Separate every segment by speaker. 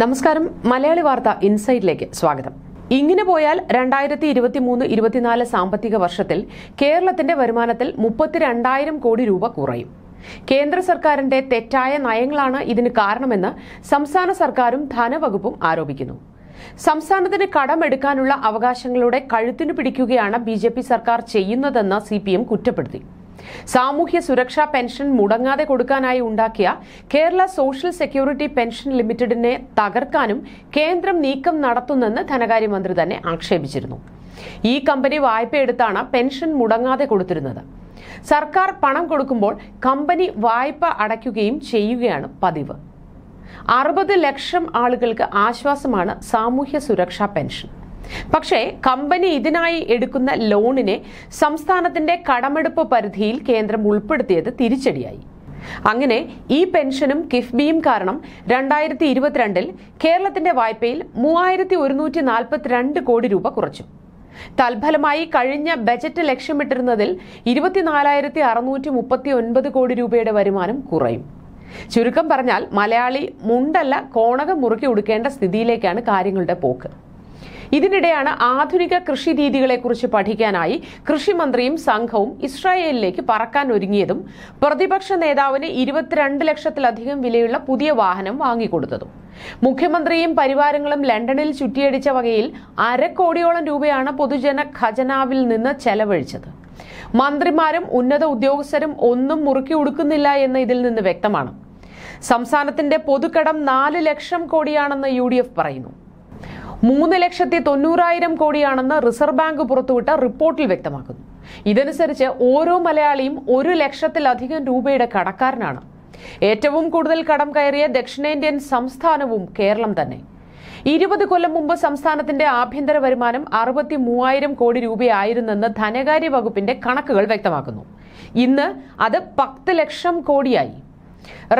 Speaker 1: നമസ്കാരം മലയാളി വാർത്ത ഇൻസൈറ്റിലേക്ക് സ്വാഗതം ഇങ്ങനെ പോയാൽ രണ്ടായിരത്തി ഇരുപത്തി മൂന്ന് ഇരുപത്തിനാല് സാമ്പത്തിക വർഷത്തിൽ കേരളത്തിന്റെ വരുമാനത്തിൽ മുപ്പത്തിരണ്ടായിരം കോടി രൂപ കുറയും കേന്ദ്ര സർക്കാരിന്റെ തെറ്റായ നയങ്ങളാണ് ഇതിന് കാരണമെന്ന് സംസ്ഥാന സർക്കാരും ധനവകുപ്പും ആരോപിക്കുന്നു സംസ്ഥാനത്തിന് കടമെടുക്കാനുള്ള അവകാശങ്ങളുടെ കഴുത്തിനു പിടിക്കുകയാണ് ബി സർക്കാർ ചെയ്യുന്നതെന്ന് സി കുറ്റപ്പെടുത്തി സാമൂഹ്യ സുരക്ഷാ പെൻഷൻ മുടങ്ങാതെ കൊടുക്കാനായി ഉണ്ടാക്കിയ കേരള സോഷ്യൽ സെക്യൂരിറ്റി പെൻഷൻ ലിമിറ്റഡിനെ തകർക്കാനും കേന്ദ്രം നീക്കം നടത്തുന്നെന്ന് ധനകാര്യമന്ത്രി തന്നെ ആക്ഷേപിച്ചിരുന്നു ഈ കമ്പനി വായ്പയെടുത്താണ് പെൻഷൻ മുടങ്ങാതെ കൊടുത്തിരുന്നത് സർക്കാർ പണം കൊടുക്കുമ്പോൾ കമ്പനി വായ്പ അടയ്ക്കുകയും ചെയ്യുകയാണ് പതിവ് അറുപത് ലക്ഷം ആളുകൾക്ക് ആശ്വാസമാണ് സാമൂഹ്യ സുരക്ഷാ പെൻഷൻ പക്ഷേ കമ്പനി ഇതിനായി എടുക്കുന്ന ലോണിനെ സംസ്ഥാനത്തിന്റെ കടമെടുപ്പ് പരിധിയിൽ കേന്ദ്രം ഉൾപ്പെടുത്തിയത് തിരിച്ചടിയായി അങ്ങനെ ഈ പെൻഷനും കിഫ്ബിയും കാരണം രണ്ടായിരത്തി ഇരുപത്തിരണ്ടിൽ കേരളത്തിന്റെ വായ്പയിൽ മൂവായിരത്തി ഒരുന്നൂറ്റി നാൽപ്പത്തിരണ്ട് കോടി രൂപ കുറച്ചു തൽഫലമായി കഴിഞ്ഞ ബജറ്റ് ലക്ഷ്യമിട്ടിരുന്നതിൽ ഇരുപത്തിനാലായിരത്തി അറുന്നൂറ്റി മുപ്പത്തി ഒൻപത് കോടി രൂപയുടെ വരുമാനം കുറയും ചുരുക്കം പറഞ്ഞാൽ മലയാളി മുണ്ടല്ല കോണകം മുറുക്കി ഉടുക്കേണ്ട സ്ഥിതിയിലേക്കാണ് കാര്യങ്ങളുടെ പോക്ക് ഇതിനിടെയാണ് ആധുനിക കൃഷി രീതികളെക്കുറിച്ച് പഠിക്കാനായി കൃഷിമന്ത്രിയും സംഘവും ഇസ്രായേലിലേക്ക് പറക്കാൻ ഒരുങ്ങിയതും പ്രതിപക്ഷ നേതാവിന് ഇരുപത്തിരണ്ട് ലക്ഷത്തിലധികം വിലയുള്ള പുതിയ വാഹനം വാങ്ങിക്കൊടുത്തതും മുഖ്യമന്ത്രിയും പരിവാരങ്ങളും ലണ്ടനിൽ ചുറ്റിയടിച്ച വകയിൽ അരക്കോടിയോളം രൂപയാണ് പൊതുജന ഖജനാവിൽ നിന്ന് ചെലവഴിച്ചത് മന്ത്രിമാരും ഉന്നത ഉദ്യോഗസ്ഥരും ഒന്നും മുറുക്കി ഉടുക്കുന്നില്ല എന്ന് ഇതിൽ നിന്ന് വ്യക്തമാണ് സംസ്ഥാനത്തിന്റെ പൊതുക്കടം നാല് ലക്ഷം കോടിയാണെന്ന് യു പറയുന്നു മൂന്ന് ലക്ഷത്തി തൊണ്ണൂറായിരം കോടിയാണെന്ന് റിസർവ് ബാങ്ക് പുറത്തുവിട്ട റിപ്പോർട്ടിൽ വ്യക്തമാക്കുന്നു ഇതനുസരിച്ച് ഓരോ മലയാളിയും ഒരു ലക്ഷത്തിലധികം രൂപയുടെ കടക്കാരനാണ് ഏറ്റവും കൂടുതൽ കടം കയറിയ ദക്ഷിണേന്ത്യൻ സംസ്ഥാനവും കേരളം തന്നെ ഇരുപത് കൊല്ലം മുമ്പ് സംസ്ഥാനത്തിന്റെ ആഭ്യന്തര വരുമാനം അറുപത്തി മൂവായിരം കോടി രൂപയായിരുന്നെന്ന് ധനകാര്യ വകുപ്പിന്റെ കണക്കുകൾ വ്യക്തമാക്കുന്നു ഇന്ന് അത് പത്ത് ലക്ഷം കോടിയായി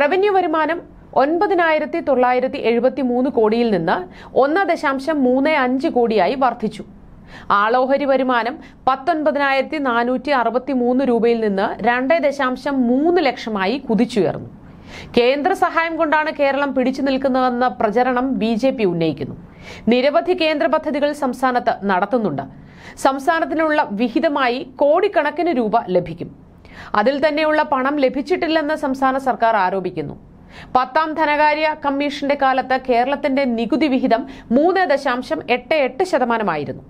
Speaker 1: റവന്യൂ വരുമാനം ഒൻപതിനായിരത്തി തൊള്ളായിരത്തി എഴുപത്തി മൂന്ന് കോടിയിൽ നിന്ന് ഒന്ന് ദശാംശം മൂന്ന് അഞ്ച് കോടിയായി വർദ്ധിച്ചു ആളോഹരി വരുമാനം പത്തൊൻപതിനായിരത്തി നാനൂറ്റി അറുപത്തി മൂന്ന് രൂപയിൽ നിന്ന് രണ്ട് ദശാംശം മൂന്ന് ലക്ഷമായി കുതിച്ചുയർന്നു കേന്ദ്ര സഹായം കൊണ്ടാണ് കേരളം പിടിച്ചു നിൽക്കുന്നതെന്ന പ്രചരണം ബി ജെ പി ഉന്നയിക്കുന്നു നിരവധി കേന്ദ്ര പദ്ധതികൾ സംസ്ഥാനത്ത് നടത്തുന്നുണ്ട് സംസ്ഥാനത്തിനുള്ള വിഹിതമായി കോടിക്കണക്കിന് രൂപ ലഭിക്കും അതിൽ തന്നെയുള്ള പണം ലഭിച്ചിട്ടില്ലെന്ന് സംസ്ഥാന സർക്കാർ ആരോപിക്കുന്നു പത്താം ധനകാര്യ കമ്മീഷന്റെ കാലത്ത് കേരളത്തിന്റെ നികുതി വിഹിതം മൂന്ന് ദശാംശം എട്ട് എട്ട് ശതമാനമായിരുന്നു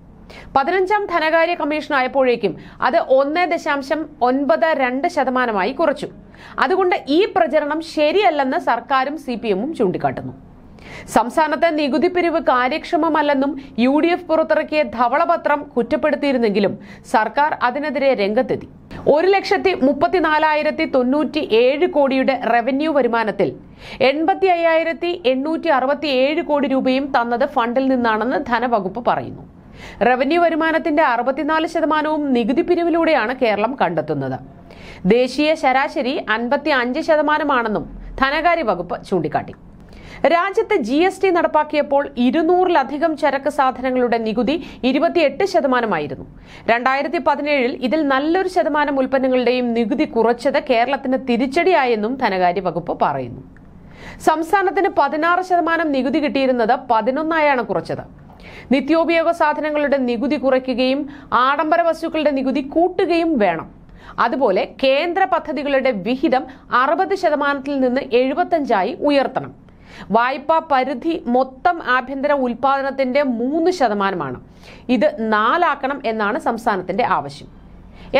Speaker 1: പതിനഞ്ചാം ധനകാര്യ കമ്മീഷൻ ആയപ്പോഴേക്കും അത് ഒന്ന് ദശാംശം ഒൻപത് രണ്ട് ശതമാനമായി കുറച്ചു അതുകൊണ്ട് ഈ പ്രചരണം ശരിയല്ലെന്ന് സർക്കാരും സി പി എമ്മും ചൂണ്ടിക്കാട്ടുന്നു സംസ്ഥാനത്തെ നികുതി പിരിവ് കാര്യക്ഷമമല്ലെന്നും യു ഡി എഫ് പുറത്തിറക്കിയ ധവളപത്രം കുറ്റപ്പെടുത്തിയിരുന്നെങ്കിലും സർക്കാർ അതിനെതിരെ രംഗത്തെത്തി ഒരു ലക്ഷത്തി മുപ്പത്തിനാലായിരത്തി തൊണ്ണൂറ്റി ഏഴ് കോടിയുടെ റവന്യൂ വരുമാനത്തിൽ എൺപത്തി അയ്യായിരത്തി എണ്ണൂറ്റി അറുപത്തി ഏഴ് കോടി രൂപയും തന്നത് ഫണ്ടിൽ നിന്നാണെന്ന് ധനവകുപ്പ് പറയുന്നു റവന്യൂ വരുമാനത്തിന്റെ അറുപത്തിനാല് ശതമാനവും നികുതി പിരിവിലൂടെയാണ് കേരളം കണ്ടെത്തുന്നത് ദേശീയ ശരാശരി അൻപത്തി അഞ്ച് ശതമാനമാണെന്നും ധനകാര്യ വകുപ്പ് ചൂണ്ടിക്കാട്ടി രാജ്യത്ത് ജി എസ് ടി നടപ്പാക്കിയപ്പോൾ ഇരുന്നൂറിലധികം ചരക്ക് സാധനങ്ങളുടെ നികുതി ഇരുപത്തിയെട്ട് ശതമാനമായിരുന്നു രണ്ടായിരത്തി പതിനേഴിൽ ഇതിൽ നല്ലൊരു ശതമാനം ഉൽപ്പന്നങ്ങളുടെയും നികുതി കുറച്ചത് കേരളത്തിന് തിരിച്ചടിയായെന്നും ധനകാര്യ വകുപ്പ് പറയുന്നു സംസ്ഥാനത്തിന് പതിനാറ് ശതമാനം നികുതി കിട്ടിയിരുന്നത് പതിനൊന്നായാണ് കുറച്ചത് നിത്യോപയോഗ സാധനങ്ങളുടെ നികുതി കുറയ്ക്കുകയും ആഡംബര വസ്തുക്കളുടെ നികുതി കൂട്ടുകയും വേണം അതുപോലെ കേന്ദ്ര പദ്ധതികളുടെ വിഹിതം അറുപത് ശതമാനത്തിൽ നിന്ന് എഴുപത്തഞ്ചായി ഉയർത്തണം വായ്പാ പരിധി മൊത്തം ആഭ്യന്തര ഉൽപാദനത്തിന്റെ മൂന്ന് ശതമാനമാണ് ഇത് നാലാക്കണം എന്നാണ് സംസ്ഥാനത്തിന്റെ ആവശ്യം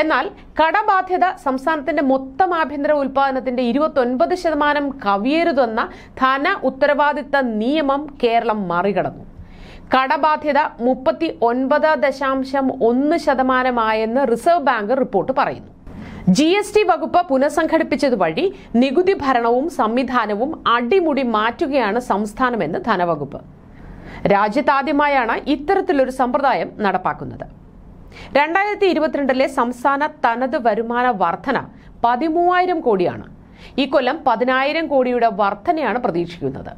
Speaker 1: എന്നാൽ കടബാധ്യത സംസ്ഥാനത്തിന്റെ മൊത്തം ആഭ്യന്തര ഉൽപാദനത്തിന്റെ ഇരുപത്തൊൻപത് ശതമാനം കവിയരുതെന്ന ധന ഉത്തരവാദിത്ത നിയമം കേരളം മറികടന്നു കടബാധ്യത മുപ്പത്തി ഒൻപത് ദശാംശം ഒന്ന് ശതമാനമായെന്ന് റിസർവ് ബാങ്ക് റിപ്പോർട്ട് പറയുന്നു ജി എസ് ടി വകുപ്പ് പുനഃസംഘടിപ്പിച്ചത് വഴി നികുതി ഭരണവും സംവിധാനവും അടിമുടി മാറ്റുകയാണ് സംസ്ഥാനമെന്ന് ധനവകുപ്പ് രാജ്യത്താദ്യമായാണ് ഇത്തരത്തിലൊരു സമ്പ്രദായം നടപ്പാക്കുന്നത് രണ്ടായിരത്തി ഇരുപത്തിരണ്ടിലെ സംസ്ഥാന തനത് വരുമാന വർധന പതിമൂവായിരം കോടിയാണ് ഈ കൊല്ലം പതിനായിരം കോടിയുടെ വർധനയാണ് പ്രതീക്ഷിക്കുന്നത്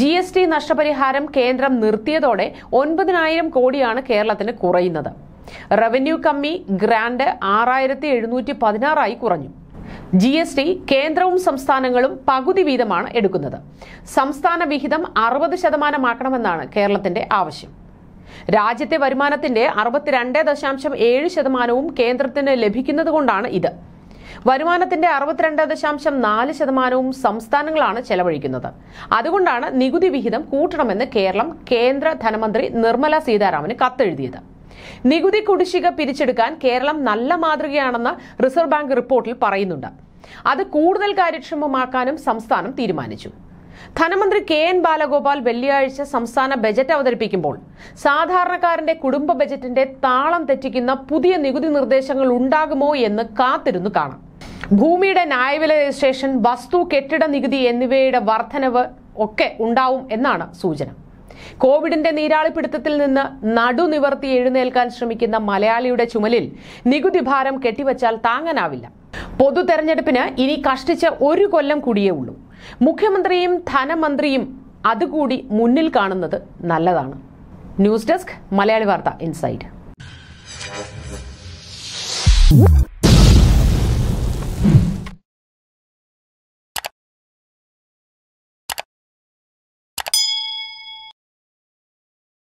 Speaker 1: ജി എസ് ടി നഷ്ടപരിഹാരം കേന്ദ്രം നിർത്തിയതോടെ ഒൻപതിനായിരം കോടിയാണ് കേരളത്തിന് കുറയുന്നത് റവന്യൂ കമ്മി ഗ്രാൻഡ് ആറായിരത്തി എഴുന്നൂറ്റി പതിനാറായി കുറഞ്ഞു ജി എസ് ടി കേന്ദ്രവും സംസ്ഥാനങ്ങളും പകുതി വീതമാണ് എടുക്കുന്നത് സംസ്ഥാന വിഹിതം അറുപത് ശതമാനമാക്കണമെന്നാണ് കേരളത്തിന്റെ ആവശ്യം രാജ്യത്തെ വരുമാനത്തിന്റെ അറുപത്തിരണ്ട് ദശാംശം ഏഴ് ശതമാനവും കേന്ദ്രത്തിന് ലഭിക്കുന്നതുകൊണ്ടാണ് ഇത് വരുമാനത്തിന്റെ അറുപത്തിരണ്ട് ദശാംശം നാല് ശതമാനവും സംസ്ഥാനങ്ങളാണ് ചെലവഴിക്കുന്നത് അതുകൊണ്ടാണ് നികുതി വിഹിതം കൂട്ടണമെന്ന് കേരളം കേന്ദ്ര ധനമന്ത്രി നിർമ്മല സീതാരാമന് കത്തെഴുതിയത് നികുതി കുടിശ്ശിക പിരിച്ചെടുക്കാൻ കേരളം നല്ല മാതൃകയാണെന്ന് റിസർവ് ബാങ്ക് റിപ്പോർട്ടിൽ പറയുന്നുണ്ട് അത് കൂടുതൽ കാര്യക്ഷമമാക്കാനും സംസ്ഥാനം തീരുമാനിച്ചു ധനമന്ത്രി കെ എൻ ബാലഗോപാൽ വെള്ളിയാഴ്ച സംസ്ഥാന ബജറ്റ് അവതരിപ്പിക്കുമ്പോൾ സാധാരണക്കാരന്റെ കുടുംബ ബജറ്റിന്റെ താളം തെറ്റിക്കുന്ന പുതിയ നികുതി നിർദ്ദേശങ്ങൾ ഉണ്ടാകുമോ എന്ന് കാത്തിരുന്നു കാണാം ഭൂമിയുടെ ന്യായവില രജിസ്ട്രേഷൻ വസ്തു കെട്ടിട നികുതി എന്നിവയുടെ വർധനവ് ഒക്കെ ഉണ്ടാവും എന്നാണ് സൂചന കോവിഡിന്റെ നീരാളിപ്പിടുത്തത്തിൽ നിന്ന് നടുനിവർത്തി എഴുന്നേൽക്കാൻ ശ്രമിക്കുന്ന മലയാളിയുടെ ചുമലിൽ നികുതി ഭാരം കെട്ടിവച്ചാൽ താങ്ങാനാവില്ല പൊതു തെരഞ്ഞെടുപ്പിന് ഇനി കഷ്ടിച്ച ഒരു കൊല്ലം കൂടിയേ ഉള്ളൂ മുഖ്യമന്ത്രിയും ധനമന്ത്രിയും അതുകൂടി മുന്നിൽ കാണുന്നത് നല്ലതാണ് ന്യൂസ് ഡെസ്ക് മലയാളി വാർത്ത ഇൻസൈറ്റ്